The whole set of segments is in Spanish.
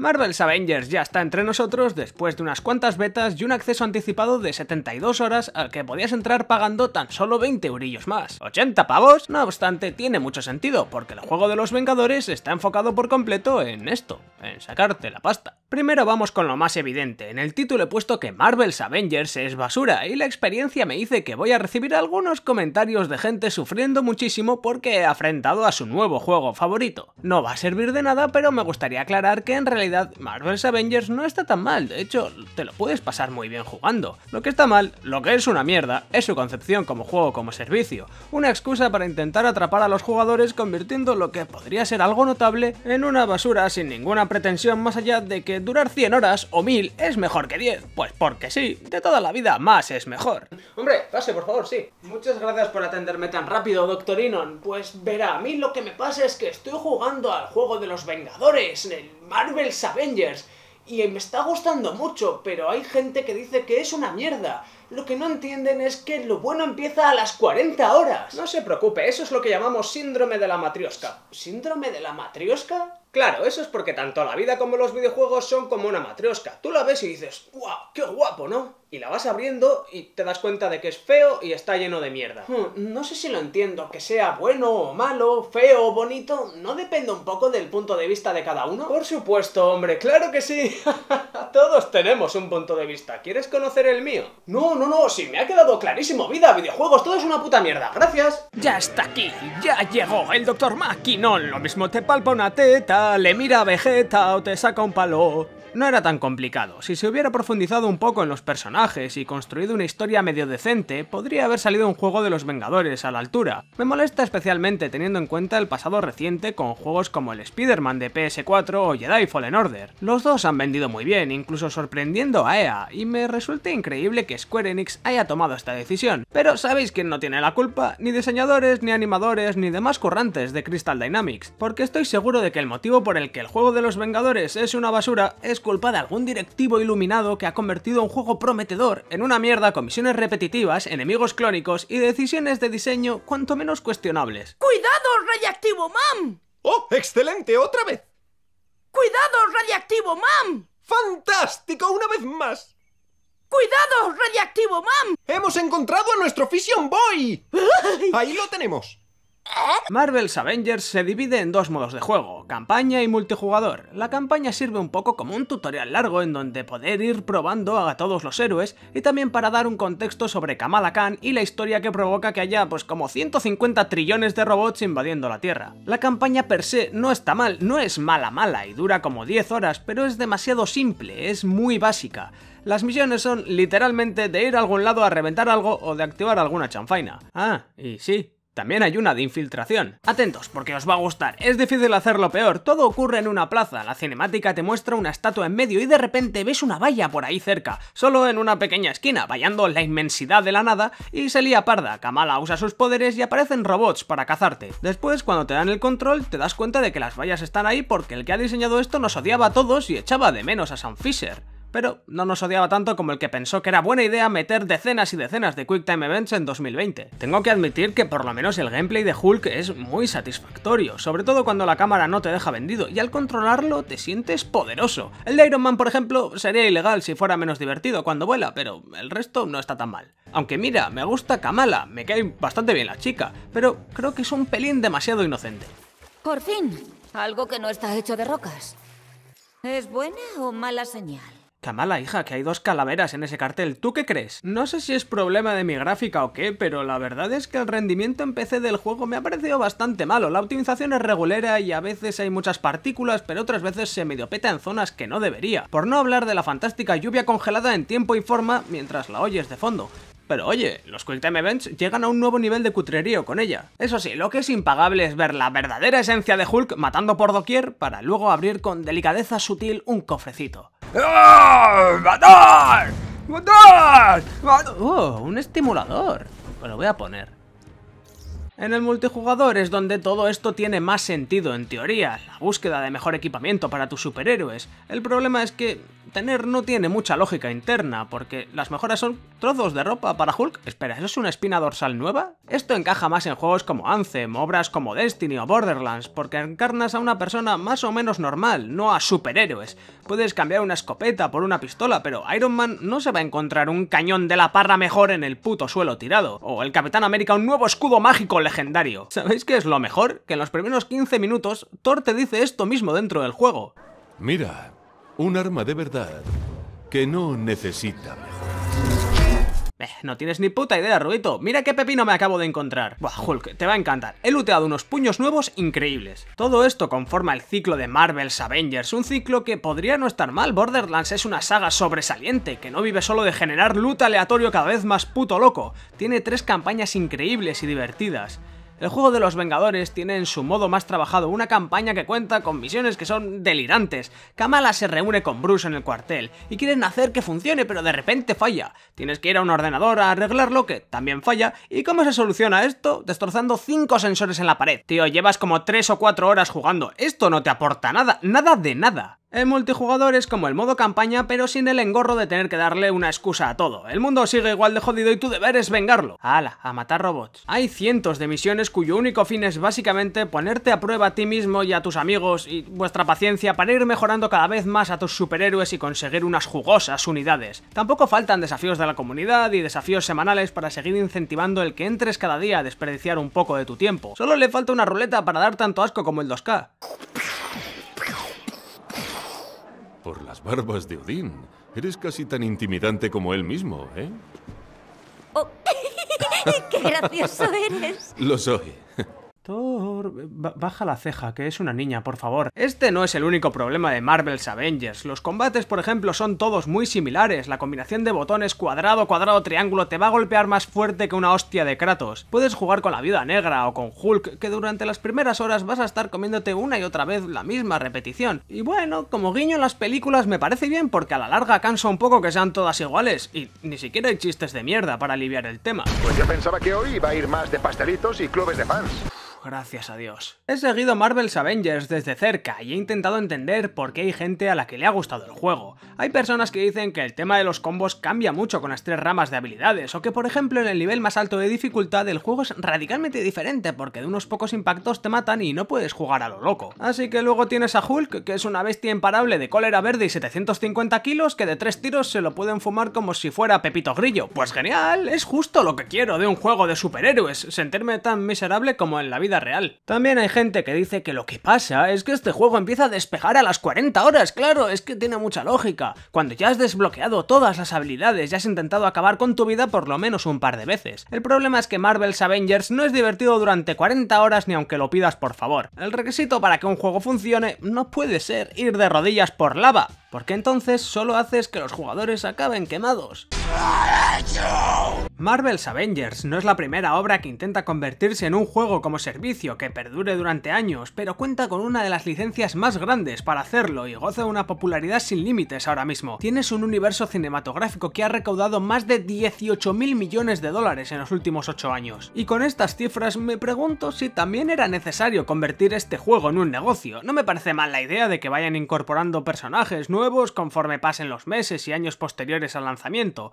Marvel's Avengers ya está entre nosotros después de unas cuantas betas y un acceso anticipado de 72 horas al que podías entrar pagando tan solo 20 eurillos más. ¿80 pavos? No obstante, tiene mucho sentido, porque el juego de los Vengadores está enfocado por completo en esto, en sacarte la pasta. Primero vamos con lo más evidente, en el título he puesto que Marvel's Avengers es basura y la experiencia me dice que voy a recibir algunos comentarios de gente sufriendo muchísimo porque he afrentado a su nuevo juego favorito. No va a servir de nada, pero me gustaría aclarar que en realidad Marvel's Avengers no está tan mal, de hecho, te lo puedes pasar muy bien jugando. Lo que está mal, lo que es una mierda, es su concepción como juego como servicio, una excusa para intentar atrapar a los jugadores convirtiendo lo que podría ser algo notable en una basura sin ninguna pretensión más allá de que durar 100 horas o 1000 es mejor que 10, pues porque sí, de toda la vida más es mejor. Hombre, pase por favor, sí. Muchas gracias por atenderme tan rápido, Doctor Inon. Pues verá, a mí lo que me pasa es que estoy jugando al juego de los Vengadores, en el Marvel's Avengers y me está gustando mucho, pero hay gente que dice que es una mierda. Lo que no entienden es que lo bueno empieza a las 40 horas. No se preocupe, eso es lo que llamamos síndrome de la matriosca. ¿Síndrome de la matriosca? Claro, eso es porque tanto la vida como los videojuegos son como una matriosca. Tú la ves y dices, ¡guau! ¡Qué guapo, ¿no? Y la vas abriendo y te das cuenta de que es feo y está lleno de mierda. Hmm, no sé si lo entiendo, que sea bueno o malo, feo o bonito, ¿no depende un poco del punto de vista de cada uno? Por supuesto, hombre, claro que sí. Todos tenemos un punto de vista. ¿Quieres conocer el mío? No, no, no, sí, me ha quedado clarísimo. Vida, videojuegos, todo es una puta mierda. Gracias. Ya está aquí, ya llegó el doctor Maquinón. Lo mismo te palpa una teta le mira Vegeta o te saca un palo. No era tan complicado, si se hubiera profundizado un poco en los personajes y construido una historia medio decente, podría haber salido un juego de los Vengadores a la altura. Me molesta especialmente teniendo en cuenta el pasado reciente con juegos como el Spider-Man de PS4 o Jedi Fallen Order. Los dos han vendido muy bien, incluso sorprendiendo a EA, y me resulta increíble que Square Enix haya tomado esta decisión. Pero ¿sabéis quién no tiene la culpa? Ni diseñadores, ni animadores, ni demás currantes de Crystal Dynamics, porque estoy seguro de que el motivo por el que el juego de los Vengadores es una basura es culpa de algún directivo iluminado que ha convertido un juego prometedor en una mierda con misiones repetitivas, enemigos clónicos y decisiones de diseño cuanto menos cuestionables. ¡Cuidado, radiactivo, mam! ¡Oh, excelente! ¡Otra vez! ¡Cuidado, radiactivo, mam! ¡Fantástico! ¡Una vez más! ¡Cuidado, radiactivo, mam! ¡Hemos encontrado a nuestro Fission Boy! ¡Ahí lo tenemos! Marvel's Avengers se divide en dos modos de juego, campaña y multijugador. La campaña sirve un poco como un tutorial largo en donde poder ir probando a todos los héroes y también para dar un contexto sobre Kamala Khan y la historia que provoca que haya pues como 150 trillones de robots invadiendo la Tierra. La campaña per se no está mal, no es mala mala y dura como 10 horas, pero es demasiado simple, es muy básica. Las misiones son literalmente de ir a algún lado a reventar algo o de activar alguna chanfaina. Ah, y sí, también hay una de infiltración. Atentos, porque os va a gustar. Es difícil hacerlo peor, todo ocurre en una plaza. La cinemática te muestra una estatua en medio y de repente ves una valla por ahí cerca, solo en una pequeña esquina, vallando la inmensidad de la nada y se lía parda. Kamala usa sus poderes y aparecen robots para cazarte. Después, cuando te dan el control, te das cuenta de que las vallas están ahí porque el que ha diseñado esto nos odiaba a todos y echaba de menos a Sam Fisher pero no nos odiaba tanto como el que pensó que era buena idea meter decenas y decenas de QuickTime Events en 2020. Tengo que admitir que por lo menos el gameplay de Hulk es muy satisfactorio, sobre todo cuando la cámara no te deja vendido y al controlarlo te sientes poderoso. El de Iron Man, por ejemplo, sería ilegal si fuera menos divertido cuando vuela, pero el resto no está tan mal. Aunque mira, me gusta Kamala, me cae bastante bien la chica, pero creo que es un pelín demasiado inocente. Por fin, algo que no está hecho de rocas. ¿Es buena o mala señal? mala, hija, que hay dos calaveras en ese cartel, ¿tú qué crees? No sé si es problema de mi gráfica o qué, pero la verdad es que el rendimiento en PC del juego me ha parecido bastante malo. La optimización es regulera y a veces hay muchas partículas, pero otras veces se medio peta en zonas que no debería. Por no hablar de la fantástica lluvia congelada en tiempo y forma mientras la oyes de fondo. Pero oye, los Quilt Events llegan a un nuevo nivel de cutrerío con ella. Eso sí, lo que es impagable es ver la verdadera esencia de Hulk matando por doquier para luego abrir con delicadeza sutil un cofrecito. ¡Oh! ¡Matar! ¡Matar! ¡Oh! Un estimulador. Me lo voy a poner. En el multijugador es donde todo esto tiene más sentido en teoría, la búsqueda de mejor equipamiento para tus superhéroes. El problema es que tener no tiene mucha lógica interna, porque las mejoras son trozos de ropa para Hulk. Espera, ¿eso es una espina dorsal nueva? Esto encaja más en juegos como Anthem, obras como Destiny o Borderlands, porque encarnas a una persona más o menos normal, no a superhéroes. Puedes cambiar una escopeta por una pistola, pero Iron Man no se va a encontrar un cañón de la parra mejor en el puto suelo tirado, o el Capitán América un nuevo escudo mágico ¿Sabéis qué es lo mejor? Que en los primeros 15 minutos, Thor te dice esto mismo dentro del juego. Mira, un arma de verdad que no necesita mejor. Eh, no tienes ni puta idea, Rubito. Mira qué pepino me acabo de encontrar. Buah, Hulk, te va a encantar. He looteado unos puños nuevos increíbles. Todo esto conforma el ciclo de Marvel's Avengers, un ciclo que podría no estar mal. Borderlands es una saga sobresaliente, que no vive solo de generar loot aleatorio cada vez más puto loco. Tiene tres campañas increíbles y divertidas. El juego de los Vengadores tiene en su modo más trabajado una campaña que cuenta con misiones que son delirantes. Kamala se reúne con Bruce en el cuartel y quieren hacer que funcione pero de repente falla. Tienes que ir a un ordenador a arreglarlo que también falla. ¿Y cómo se soluciona esto? Destrozando 5 sensores en la pared. Tío, llevas como 3 o 4 horas jugando. Esto no te aporta nada, nada de nada. El multijugador es como el modo campaña, pero sin el engorro de tener que darle una excusa a todo. El mundo sigue igual de jodido y tu deber es vengarlo. Hala, a matar robots. Hay cientos de misiones cuyo único fin es básicamente ponerte a prueba a ti mismo y a tus amigos y vuestra paciencia para ir mejorando cada vez más a tus superhéroes y conseguir unas jugosas unidades. Tampoco faltan desafíos de la comunidad y desafíos semanales para seguir incentivando el que entres cada día a desperdiciar un poco de tu tiempo. Solo le falta una ruleta para dar tanto asco como el 2K. Por las barbas de Odín. Eres casi tan intimidante como él mismo, ¿eh? Oh. ¡Qué gracioso eres! Lo soy. Eh, baja la ceja, que es una niña, por favor. Este no es el único problema de Marvel's Avengers. Los combates, por ejemplo, son todos muy similares. La combinación de botones cuadrado, cuadrado, triángulo te va a golpear más fuerte que una hostia de Kratos. Puedes jugar con la Viuda Negra o con Hulk, que durante las primeras horas vas a estar comiéndote una y otra vez la misma repetición. Y bueno, como guiño en las películas me parece bien porque a la larga cansa un poco que sean todas iguales y ni siquiera hay chistes de mierda para aliviar el tema. Pues yo pensaba que hoy iba a ir más de pastelitos y clubes de fans gracias a Dios. He seguido Marvel's Avengers desde cerca y he intentado entender por qué hay gente a la que le ha gustado el juego. Hay personas que dicen que el tema de los combos cambia mucho con las tres ramas de habilidades, o que por ejemplo en el nivel más alto de dificultad el juego es radicalmente diferente porque de unos pocos impactos te matan y no puedes jugar a lo loco. Así que luego tienes a Hulk, que es una bestia imparable de cólera verde y 750 kilos que de tres tiros se lo pueden fumar como si fuera Pepito Grillo. Pues genial, es justo lo que quiero de un juego de superhéroes, sentirme tan miserable como en la vida real. También hay gente que dice que lo que pasa es que este juego empieza a despejar a las 40 horas, claro, es que tiene mucha lógica. Cuando ya has desbloqueado todas las habilidades, ya has intentado acabar con tu vida por lo menos un par de veces. El problema es que Marvel's Avengers no es divertido durante 40 horas ni aunque lo pidas por favor. El requisito para que un juego funcione no puede ser ir de rodillas por lava, porque entonces solo haces que los jugadores acaben quemados. Marvel's Avengers no es la primera obra que intenta convertirse en un juego como servicio que perdure durante años, pero cuenta con una de las licencias más grandes para hacerlo y goza de una popularidad sin límites ahora mismo. Tienes un universo cinematográfico que ha recaudado más de 18.000 millones de dólares en los últimos 8 años. Y con estas cifras me pregunto si también era necesario convertir este juego en un negocio. No me parece mal la idea de que vayan incorporando personajes nuevos conforme pasen los meses y años posteriores al lanzamiento,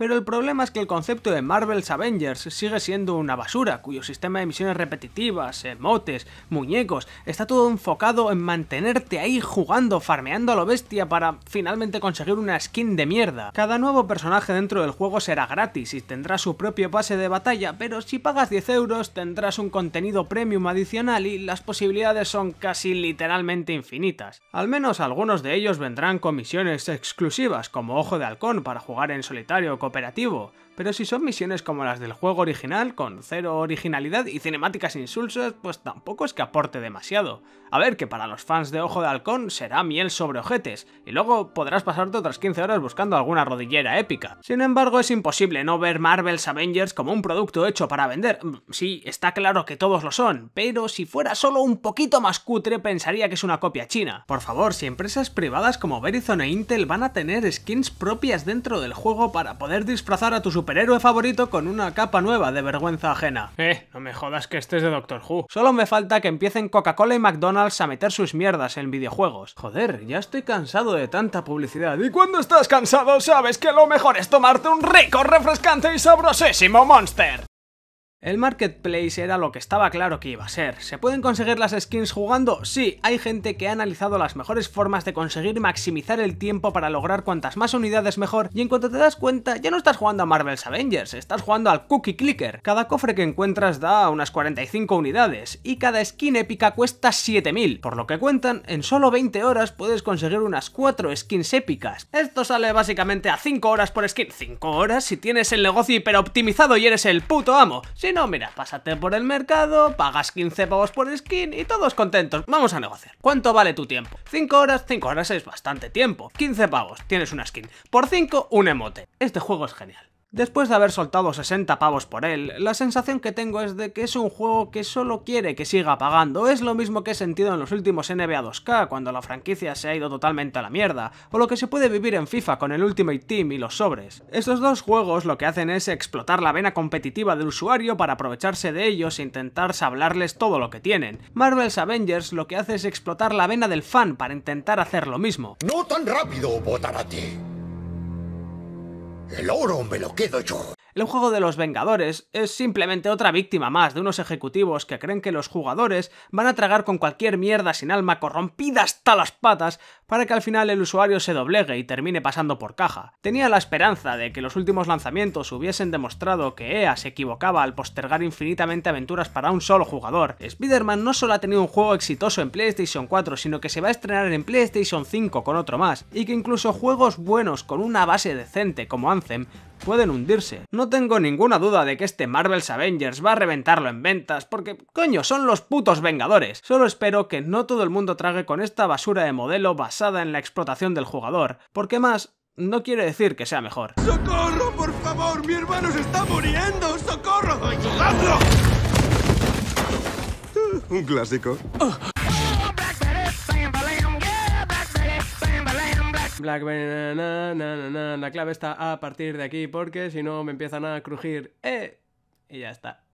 pero el problema es que el concepto de Marvel's Avengers sigue siendo una basura, cuyo sistema de misiones repetitivas, emotes, muñecos, está todo enfocado en mantenerte ahí jugando, farmeando a lo bestia para finalmente conseguir una skin de mierda. Cada nuevo personaje dentro del juego será gratis y tendrá su propio pase de batalla, pero si pagas 10 euros tendrás un contenido premium adicional y las posibilidades son casi literalmente infinitas. Al menos algunos de ellos vendrán con misiones exclusivas como Ojo de Halcón para jugar en solitario con operativo, pero si son misiones como las del juego original, con cero originalidad y cinemáticas insulsas, pues tampoco es que aporte demasiado. A ver, que para los fans de Ojo de Halcón será miel sobre ojetes, y luego podrás pasarte otras 15 horas buscando alguna rodillera épica. Sin embargo, es imposible no ver Marvel's Avengers como un producto hecho para vender. Mm, sí, está claro que todos lo son, pero si fuera solo un poquito más cutre pensaría que es una copia china. Por favor, si empresas privadas como Verizon e Intel van a tener skins propias dentro del juego para poder disfrazar a tus superhéroe favorito con una capa nueva de vergüenza ajena. Eh, no me jodas que este es de Doctor Who. Solo me falta que empiecen Coca-Cola y McDonald's a meter sus mierdas en videojuegos. Joder, ya estoy cansado de tanta publicidad. Y cuando estás cansado sabes que lo mejor es tomarte un rico, refrescante y sabrosísimo Monster. El marketplace era lo que estaba claro que iba a ser. ¿Se pueden conseguir las skins jugando? Sí, hay gente que ha analizado las mejores formas de conseguir maximizar el tiempo para lograr cuantas más unidades mejor y en cuanto te das cuenta ya no estás jugando a Marvel's Avengers, estás jugando al Cookie Clicker. Cada cofre que encuentras da unas 45 unidades y cada skin épica cuesta 7000, por lo que cuentan, en solo 20 horas puedes conseguir unas 4 skins épicas. Esto sale básicamente a 5 horas por skin. 5 horas si tienes el negocio hiperoptimizado y eres el puto amo no, mira, pásate por el mercado, pagas 15 pavos por skin y todos contentos. Vamos a negociar. ¿Cuánto vale tu tiempo? 5 horas, 5 horas es bastante tiempo. 15 pavos, tienes una skin. Por 5, un emote. Este juego es genial. Después de haber soltado 60 pavos por él, la sensación que tengo es de que es un juego que solo quiere que siga pagando, es lo mismo que he sentido en los últimos NBA 2K cuando la franquicia se ha ido totalmente a la mierda, o lo que se puede vivir en FIFA con el Ultimate Team y los sobres. Estos dos juegos lo que hacen es explotar la vena competitiva del usuario para aprovecharse de ellos e intentar sablarles todo lo que tienen. Marvel's Avengers lo que hace es explotar la vena del fan para intentar hacer lo mismo. No tan rápido, botarate. El oro me lo quedo yo. El juego de los Vengadores es simplemente otra víctima más de unos ejecutivos que creen que los jugadores van a tragar con cualquier mierda sin alma corrompida hasta las patas para que al final el usuario se doblegue y termine pasando por caja. Tenía la esperanza de que los últimos lanzamientos hubiesen demostrado que EA se equivocaba al postergar infinitamente aventuras para un solo jugador. Spider-Man no solo ha tenido un juego exitoso en PlayStation 4, sino que se va a estrenar en PlayStation 5 con otro más, y que incluso juegos buenos con una base decente como Anthem pueden hundirse. No tengo ninguna duda de que este Marvel's Avengers va a reventarlo en ventas, porque, coño, son los putos Vengadores. Solo espero que no todo el mundo trague con esta basura de modelo basada en la explotación del jugador, porque más no quiere decir que sea mejor. ¡Socorro, por favor! ¡Mi hermano se está muriendo! ¡Socorro! ¡Ayudadlo! Un clásico. Ah. Black la clave está a partir de aquí porque si no me empiezan a crujir. ¡Eh! Y ya está.